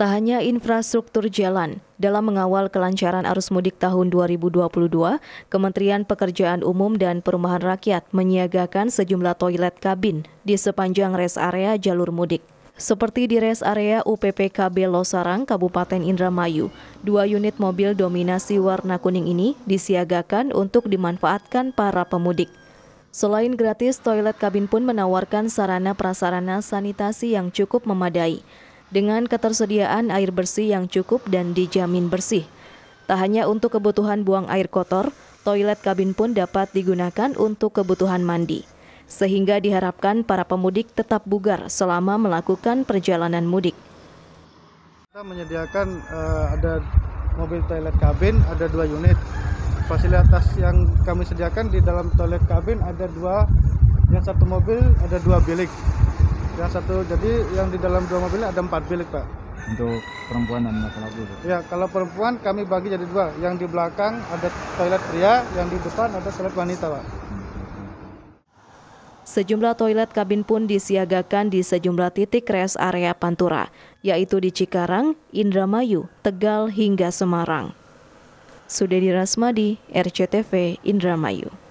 Tak hanya infrastruktur jalan, dalam mengawal kelancaran arus mudik tahun 2022, Kementerian Pekerjaan Umum dan Perumahan Rakyat menyiagakan sejumlah toilet kabin di sepanjang res area jalur mudik. Seperti di res area UPPKB Losarang, Kabupaten Indramayu, dua unit mobil dominasi warna kuning ini disiagakan untuk dimanfaatkan para pemudik. Selain gratis, toilet kabin pun menawarkan sarana prasarana sanitasi yang cukup memadai dengan ketersediaan air bersih yang cukup dan dijamin bersih. Tak hanya untuk kebutuhan buang air kotor, toilet kabin pun dapat digunakan untuk kebutuhan mandi. Sehingga diharapkan para pemudik tetap bugar selama melakukan perjalanan mudik. Kita menyediakan uh, ada mobil toilet kabin, ada dua unit. Fasilitas yang kami sediakan di dalam toilet kabin ada dua, yang satu mobil ada dua bilik yang satu jadi yang di dalam dua mobil ada empat bilik pak untuk perempuan dan laki-laki ya kalau perempuan kami bagi jadi dua yang di belakang ada toilet pria yang di depan ada toilet wanita pak Sejumlah toilet kabin pun disiagakan di sejumlah titik rest area Pantura, yaitu di Cikarang, Indramayu, Tegal, hingga Semarang. Sudedi Rasmadi, RCTV, Indramayu.